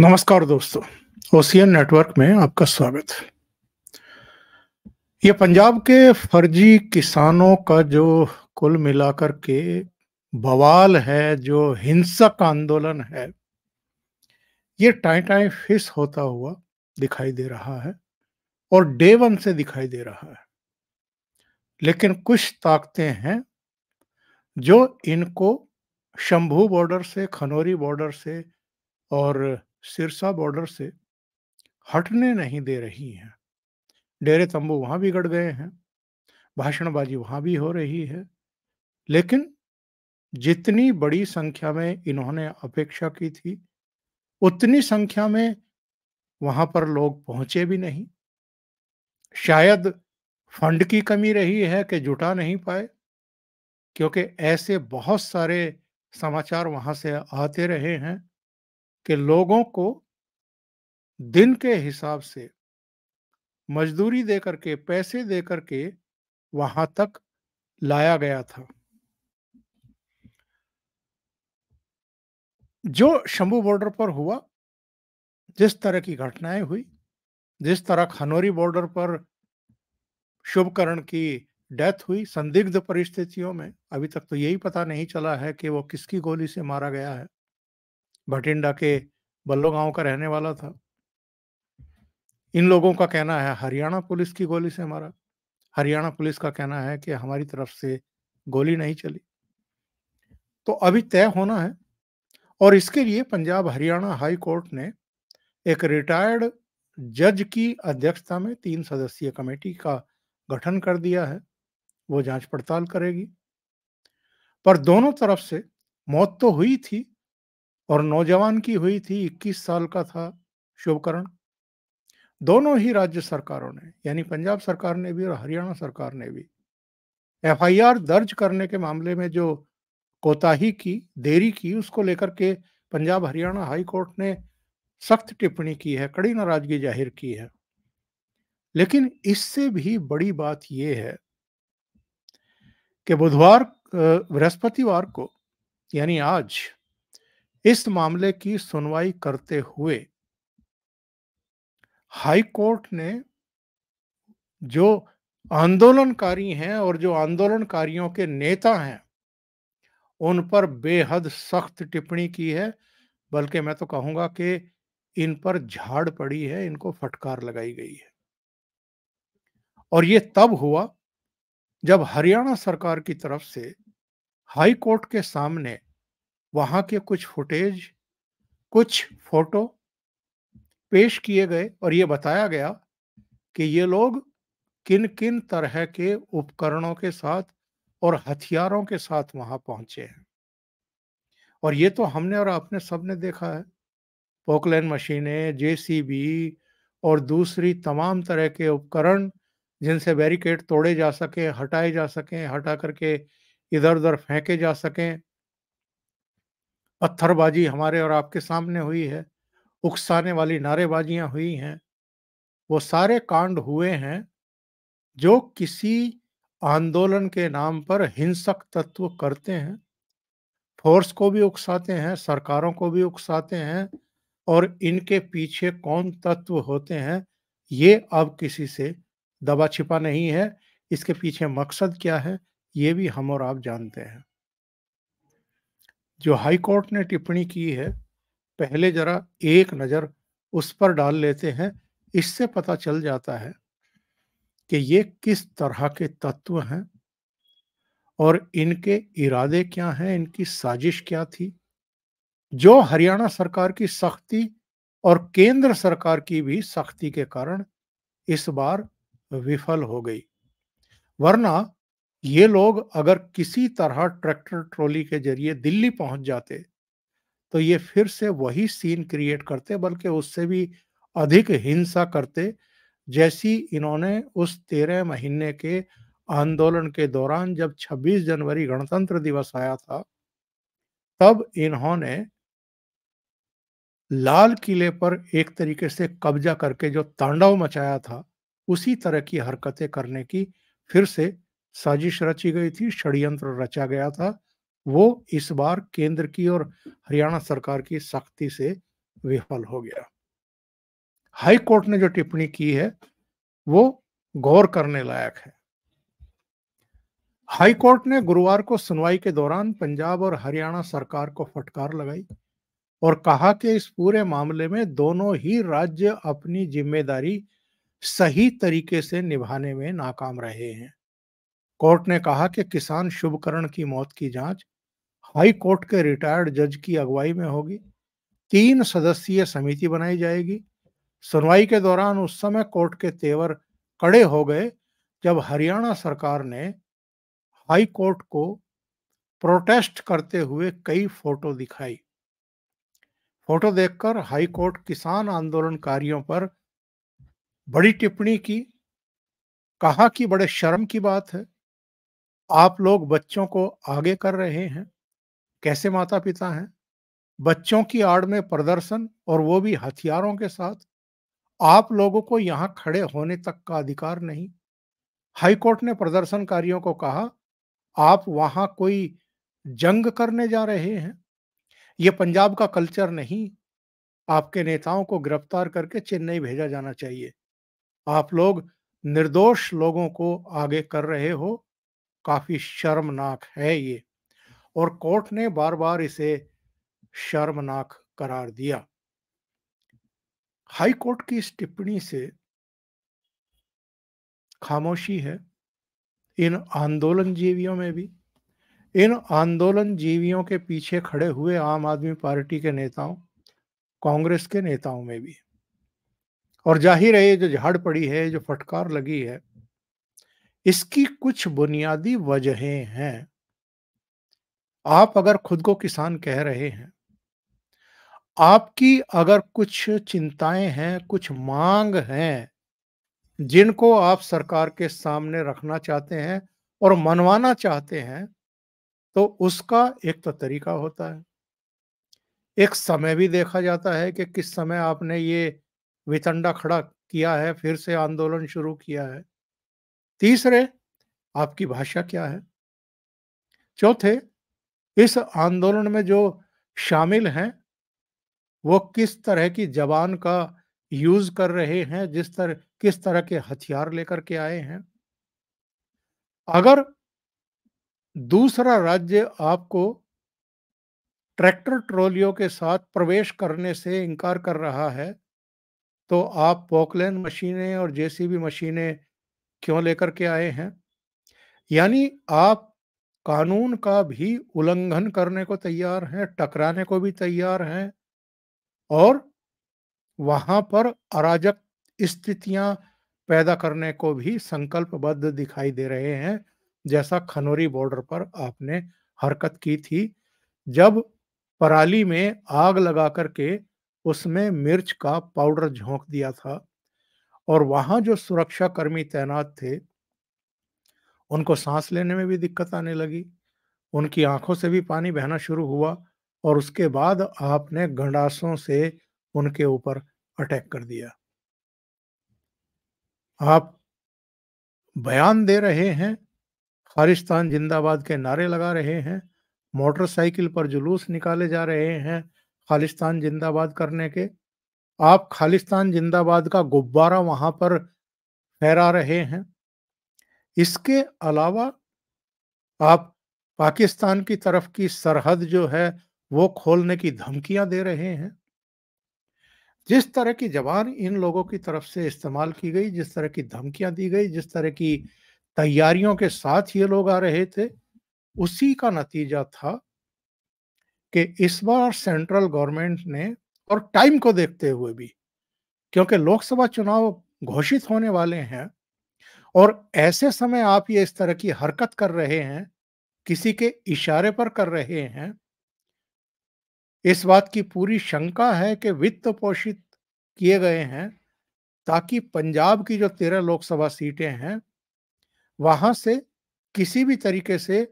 नमस्कार दोस्तों ocean network में आपका स्वागत है ये पंजाब के फर्जी किसानों का जो कुल मिलाकर के बवाल है जो हिंसक आंदोलन है ये टाइम टाई फिस होता हुआ दिखाई दे रहा है और डे वन से दिखाई दे रहा है लेकिन कुछ ताकतें हैं जो इनको शंभू बॉर्डर से खनौरी बॉर्डर से और सिरसा बॉर्डर से हटने नहीं दे रही हैं डेरे तंबू वहाँ भी गड़ गए हैं भाषणबाजी वहाँ भी हो रही है लेकिन जितनी बड़ी संख्या में इन्होंने अपेक्षा की थी उतनी संख्या में वहाँ पर लोग पहुँचे भी नहीं शायद फंड की कमी रही है कि जुटा नहीं पाए क्योंकि ऐसे बहुत सारे समाचार वहाँ से आते रहे हैं कि लोगों को दिन के हिसाब से मजदूरी दे करके पैसे दे करके वहां तक लाया गया था जो शंभू बॉर्डर पर हुआ जिस तरह की घटनाएं हुई जिस तरह खनौरी बॉर्डर पर शुभकरण की डेथ हुई संदिग्ध परिस्थितियों में अभी तक तो यही पता नहीं चला है कि वो किसकी गोली से मारा गया है भटिंडा के बल्लो गांव का रहने वाला था इन लोगों का कहना है हरियाणा पुलिस की गोली से हमारा हरियाणा पुलिस का कहना है कि हमारी तरफ से गोली नहीं चली तो अभी तय होना है और इसके लिए पंजाब हरियाणा हाई कोर्ट ने एक रिटायर्ड जज की अध्यक्षता में तीन सदस्यीय कमेटी का गठन कर दिया है वो जांच पड़ताल करेगी पर दोनों तरफ से मौत तो हुई थी और नौजवान की हुई थी 21 साल का था शुभकरण दोनों ही राज्य सरकारों ने यानी पंजाब सरकार ने भी और हरियाणा सरकार ने भी एफआईआर दर्ज करने के मामले में जो कोताही की देरी की उसको लेकर के पंजाब हरियाणा हाई कोर्ट ने सख्त टिप्पणी की है कड़ी नाराजगी जाहिर की है लेकिन इससे भी बड़ी बात यह है कि बुधवार बृहस्पतिवार को यानी आज इस मामले की सुनवाई करते हुए हाई कोर्ट ने जो आंदोलनकारी हैं और जो आंदोलनकारियों के नेता हैं उन पर बेहद सख्त टिप्पणी की है बल्कि मैं तो कहूंगा कि इन पर झाड़ पड़ी है इनको फटकार लगाई गई है और ये तब हुआ जब हरियाणा सरकार की तरफ से हाई कोर्ट के सामने वहां के कुछ फुटेज कुछ फोटो पेश किए गए और ये बताया गया कि ये लोग किन किन तरह के उपकरणों के साथ और हथियारों के साथ वहां पहुंचे हैं और ये तो हमने और आपने सबने देखा है पोकलैन मशीनें जेसीबी और दूसरी तमाम तरह के उपकरण जिनसे बैरिकेड तोड़े जा सकें हटाए जा सकें हटा करके इधर उधर फेंके जा सकें पत्थरबाजी हमारे और आपके सामने हुई है उकसाने वाली नारेबाजियां हुई हैं वो सारे कांड हुए हैं जो किसी आंदोलन के नाम पर हिंसक तत्व करते हैं फोर्स को भी उकसाते हैं सरकारों को भी उकसाते हैं और इनके पीछे कौन तत्व होते हैं ये अब किसी से दबा छिपा नहीं है इसके पीछे मकसद क्या है ये भी हम और आप जानते हैं जो हाई कोर्ट ने टिप्पणी की है पहले जरा एक नज़र उस पर डाल लेते हैं इससे पता चल जाता है कि ये किस तरह के तत्व हैं और इनके इरादे क्या हैं इनकी साजिश क्या थी जो हरियाणा सरकार की सख्ती और केंद्र सरकार की भी सख्ती के कारण इस बार विफल हो गई वरना ये लोग अगर किसी तरह ट्रैक्टर ट्रॉली के जरिए दिल्ली पहुंच जाते तो ये फिर से वही सीन क्रिएट करते बल्कि उससे भी अधिक हिंसा करते जैसी इन्होंने उस तेरह महीने के आंदोलन के दौरान जब 26 जनवरी गणतंत्र दिवस आया था तब इन्होंने लाल किले पर एक तरीके से कब्जा करके जो तांडव मचाया था उसी तरह की हरकतें करने की फिर से साजिश रची गई थी षड्यंत्र रचा गया था वो इस बार केंद्र की और हरियाणा सरकार की सख्ती से विफल हो गया हाई कोर्ट ने जो टिप्पणी की है वो गौर करने लायक है हाई कोर्ट ने गुरुवार को सुनवाई के दौरान पंजाब और हरियाणा सरकार को फटकार लगाई और कहा कि इस पूरे मामले में दोनों ही राज्य अपनी जिम्मेदारी सही तरीके से निभाने में नाकाम रहे हैं कोर्ट ने कहा कि किसान शुभकरण की मौत की जांच हाई कोर्ट के रिटायर्ड जज की अगुवाई में होगी तीन सदस्यीय समिति बनाई जाएगी सुनवाई के दौरान उस समय कोर्ट के तेवर कड़े हो गए जब हरियाणा सरकार ने हाई कोर्ट को प्रोटेस्ट करते हुए कई फोटो दिखाई फोटो देखकर हाई कोर्ट किसान आंदोलनकारियों पर बड़ी टिप्पणी की कहा कि बड़े शर्म की बात है आप लोग बच्चों को आगे कर रहे हैं कैसे माता पिता हैं बच्चों की आड़ में प्रदर्शन और वो भी हथियारों के साथ आप लोगों को यहाँ खड़े होने तक का अधिकार नहीं हाईकोर्ट ने प्रदर्शनकारियों को कहा आप वहाँ कोई जंग करने जा रहे हैं ये पंजाब का कल्चर नहीं आपके नेताओं को गिरफ्तार करके चेन्नई भेजा जाना चाहिए आप लोग निर्दोष लोगों को आगे कर रहे हो काफ़ी शर्मनाक है ये और कोर्ट ने बार बार इसे शर्मनाक करार दिया हाई कोर्ट की इस टिप्पणी से खामोशी है इन आंदोलन जीवियों में भी इन आंदोलन जीवियों के पीछे खड़े हुए आम आदमी पार्टी के नेताओं कांग्रेस के नेताओं में भी और जाहिर है ये जो झाड़ पड़ी है जो फटकार लगी है इसकी कुछ बुनियादी वजहें हैं आप अगर खुद को किसान कह रहे हैं आपकी अगर कुछ चिंताएं हैं कुछ मांग हैं जिनको आप सरकार के सामने रखना चाहते हैं और मनवाना चाहते हैं तो उसका एक तो तरीका होता है एक समय भी देखा जाता है कि किस समय आपने ये वितंडा खड़ा किया है फिर से आंदोलन शुरू किया है तीसरे आपकी भाषा क्या है चौथे इस आंदोलन में जो शामिल हैं वो किस तरह की जबान का यूज कर रहे हैं जिस तरह किस तरह के हथियार लेकर के आए हैं अगर दूसरा राज्य आपको ट्रैक्टर ट्रॉलियों के साथ प्रवेश करने से इनकार कर रहा है तो आप पोकलैन मशीनें और जेसीबी मशीनें क्यों लेकर के आए हैं यानी आप कानून का भी उल्लंघन करने को तैयार हैं टकराने को भी तैयार हैं और वहां पर अराजक स्थितियां पैदा करने को भी संकल्पबद्ध दिखाई दे रहे हैं जैसा खनौरी बॉर्डर पर आपने हरकत की थी जब पराली में आग लगा करके उसमें मिर्च का पाउडर झोंक दिया था और वहां जो सुरक्षा कर्मी तैनात थे उनको सांस लेने में भी दिक्कत आने लगी उनकी आंखों से भी पानी बहना शुरू हुआ और उसके बाद आपने गंडासों से उनके ऊपर अटैक कर दिया आप बयान दे रहे हैं खालिस्तान जिंदाबाद के नारे लगा रहे हैं मोटरसाइकिल पर जुलूस निकाले जा रहे हैं खालिस्तान जिंदाबाद करने के आप खालिस्तान जिंदाबाद का गुब्बारा वहां पर फहरा रहे हैं इसके अलावा आप पाकिस्तान की तरफ की सरहद जो है वो खोलने की धमकियां दे रहे हैं जिस तरह की जबान इन लोगों की तरफ से इस्तेमाल की गई जिस तरह की धमकियां दी गई जिस तरह की तैयारियों के साथ ये लोग आ रहे थे उसी का नतीजा था कि इस बार सेंट्रल गवर्नमेंट ने और टाइम को देखते हुए भी क्योंकि लोकसभा चुनाव घोषित होने वाले हैं और ऐसे समय आप ये इस तरह की हरकत कर रहे हैं किसी के इशारे पर कर रहे हैं इस बात की पूरी शंका है कि वित्त पोषित किए गए हैं ताकि पंजाब की जो तेरह लोकसभा सीटें हैं वहां से किसी भी तरीके से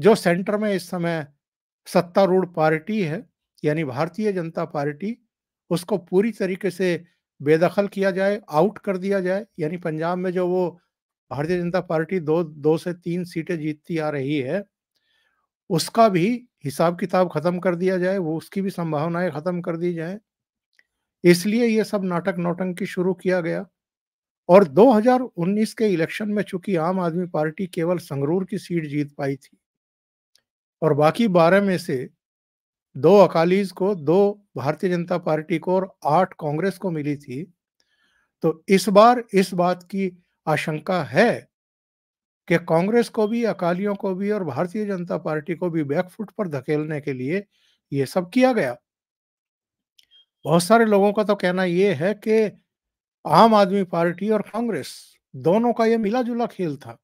जो सेंटर में इस समय सत्तारूढ़ पार्टी है यानी भारतीय जनता पार्टी उसको पूरी तरीके से बेदखल किया जाए आउट कर दिया जाए यानी पंजाब में जो वो भारतीय जनता पार्टी दो दो से तीन सीटें जीतती आ रही है उसका भी हिसाब किताब खत्म कर दिया जाए वो उसकी भी संभावनाएं खत्म कर दी जाए इसलिए ये सब नाटक नौटंकी शुरू किया गया और 2019 के इलेक्शन में चूंकि आम आदमी पार्टी केवल संगरूर की सीट जीत पाई थी और बाकी बारह में से दो अकालीज को दो भारतीय जनता पार्टी को और आठ कांग्रेस को मिली थी तो इस बार इस बात की आशंका है कि कांग्रेस को भी अकालियों को भी और भारतीय जनता पार्टी को भी बैकफुट पर धकेलने के लिए ये सब किया गया बहुत सारे लोगों का तो कहना यह है कि आम आदमी पार्टी और कांग्रेस दोनों का यह मिला जुला खेल था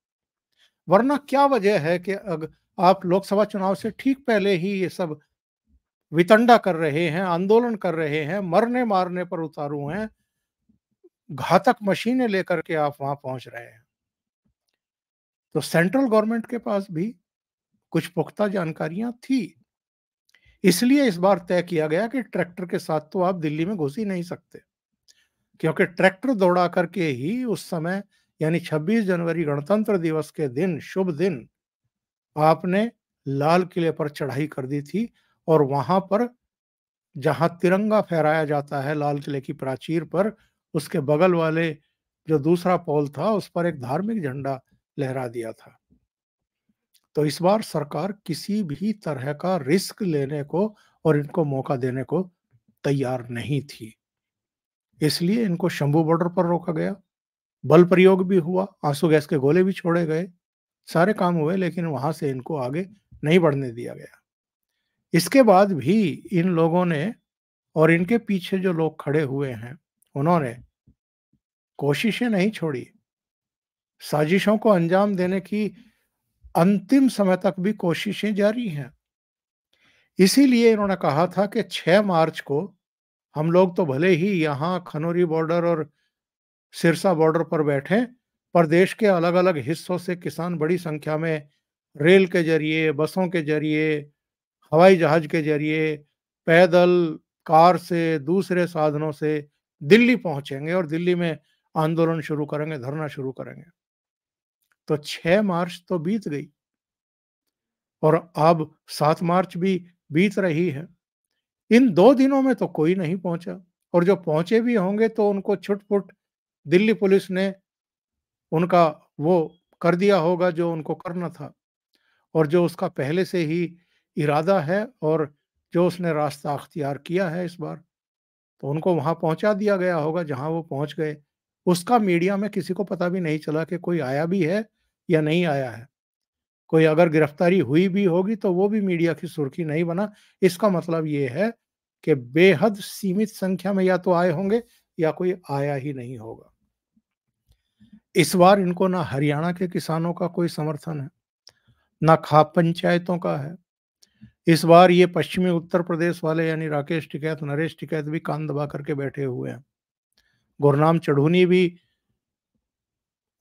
वरना क्या वजह है कि अगर आप लोकसभा चुनाव से ठीक पहले ही ये सब वितंडा कर रहे हैं आंदोलन कर रहे हैं मरने मारने पर उतारू हैं घातक मशीनें लेकर के आप वहां पहुंच रहे हैं तो सेंट्रल गवर्नमेंट के पास भी कुछ पुख्ता जानकारियां थी इसलिए इस बार तय किया गया कि ट्रैक्टर के साथ तो आप दिल्ली में घुस ही नहीं सकते क्योंकि ट्रैक्टर दौड़ा करके ही उस समय यानी 26 जनवरी गणतंत्र दिवस के दिन शुभ दिन आपने लाल किले पर चढ़ाई कर दी थी और वहां पर जहां तिरंगा फहराया जाता है लाल किले की प्राचीर पर उसके बगल वाले जो दूसरा पोल था उस पर एक धार्मिक झंडा लहरा दिया था तो इस बार सरकार किसी भी तरह का रिस्क लेने को और इनको मौका देने को तैयार नहीं थी इसलिए इनको शंभू बॉर्डर पर रोका गया बल प्रयोग भी हुआ आंसू गैस के गोले भी छोड़े गए सारे काम हुए लेकिन वहां से इनको आगे नहीं बढ़ने दिया गया इसके बाद भी इन लोगों ने और इनके पीछे जो लोग खड़े हुए हैं उन्होंने कोशिशें नहीं छोड़ी साजिशों को अंजाम देने की अंतिम समय तक भी कोशिशें जारी हैं इसीलिए इन्होंने कहा था कि 6 मार्च को हम लोग तो भले ही यहाँ खनौरी बॉर्डर और सिरसा बॉर्डर पर बैठे पर देश के अलग अलग हिस्सों से किसान बड़ी संख्या में रेल के जरिए बसों के जरिए हवाई जहाज के जरिए पैदल कार से दूसरे साधनों से दिल्ली पहुंचेंगे और दिल्ली में आंदोलन शुरू करेंगे धरना शुरू करेंगे तो छ मार्च तो बीत गई और अब सात मार्च भी बीत रही है इन दो दिनों में तो कोई नहीं पहुंचा और जो पहुंचे भी होंगे तो उनको छुटपुट दिल्ली पुलिस ने उनका वो कर दिया होगा जो उनको करना था और जो उसका पहले से ही इरादा है और जो उसने रास्ता अख्तियार किया है इस बार तो उनको वहाँ पहुँचा दिया गया होगा जहाँ वो पहुँच गए उसका मीडिया में किसी को पता भी नहीं चला कि कोई आया भी है या नहीं आया है कोई अगर गिरफ्तारी हुई भी होगी तो वो भी मीडिया की सुर्खी नहीं बना इसका मतलब ये है कि बेहद सीमित संख्या में या तो आए होंगे या कोई आया ही नहीं होगा इस बार इनको ना हरियाणा के किसानों का कोई समर्थन है ना खाप पंचायतों का है इस बार ये पश्चिमी उत्तर प्रदेश वाले यानी राकेश टिकैत नरेश टिकैत भी कान दबा करके बैठे हुए हैं गुरनाम चढ़ूनी भी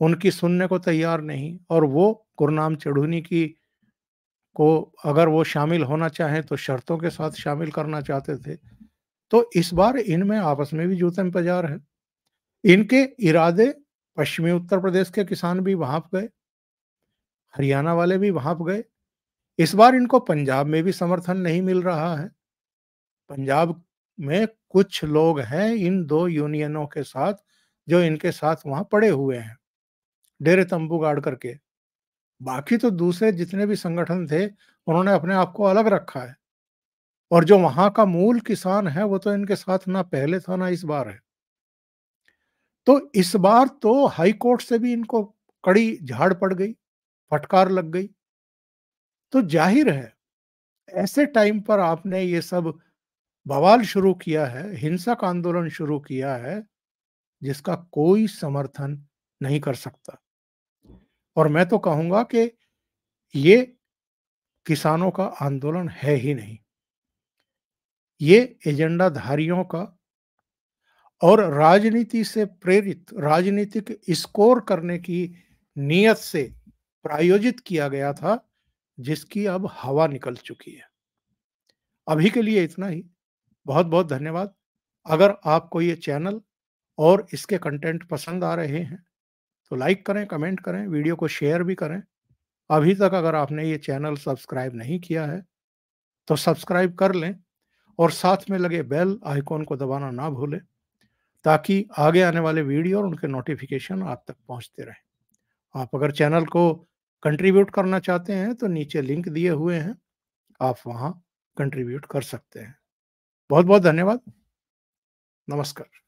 उनकी सुनने को तैयार नहीं और वो गुरनाम चढ़ूनी की को अगर वो शामिल होना चाहें तो शर्तों के साथ शामिल करना चाहते थे तो इस बार इनमें आपस में भी जूतम पजार है इनके इरादे पश्चिमी उत्तर प्रदेश के किसान भी वहां गए हरियाणा वाले भी वहां गए इस बार इनको पंजाब में भी समर्थन नहीं मिल रहा है पंजाब में कुछ लोग हैं इन दो यूनियनों के साथ जो इनके साथ वहां पड़े हुए हैं डेरे तंबू गाड़ करके बाकी तो दूसरे जितने भी संगठन थे उन्होंने अपने आप को अलग रखा है और जो वहां का मूल किसान है वो तो इनके साथ ना पहले था ना इस बार है तो इस बार तो हाई कोर्ट से भी इनको कड़ी झाड़ पड़ गई फटकार लग गई तो जाहिर है ऐसे टाइम पर आपने ये सब बवाल शुरू किया है हिंसक आंदोलन शुरू किया है जिसका कोई समर्थन नहीं कर सकता और मैं तो कहूंगा कि ये किसानों का आंदोलन है ही नहीं ये एजेंडाधारियों का और राजनीति से प्रेरित राजनीतिक स्कोर करने की नीयत से प्रायोजित किया गया था जिसकी अब हवा निकल चुकी है अभी के लिए इतना ही बहुत बहुत धन्यवाद अगर आपको ये चैनल और इसके कंटेंट पसंद आ रहे हैं तो लाइक करें कमेंट करें वीडियो को शेयर भी करें अभी तक अगर आपने ये चैनल सब्सक्राइब नहीं किया है तो सब्सक्राइब कर लें और साथ में लगे बेल आइकॉन को दबाना ना भूलें ताकि आगे आने वाले वीडियो और उनके नोटिफिकेशन आप तक पहुंचते रहें आप अगर चैनल को कंट्रीब्यूट करना चाहते हैं तो नीचे लिंक दिए हुए हैं आप वहाँ कंट्रीब्यूट कर सकते हैं बहुत बहुत धन्यवाद नमस्कार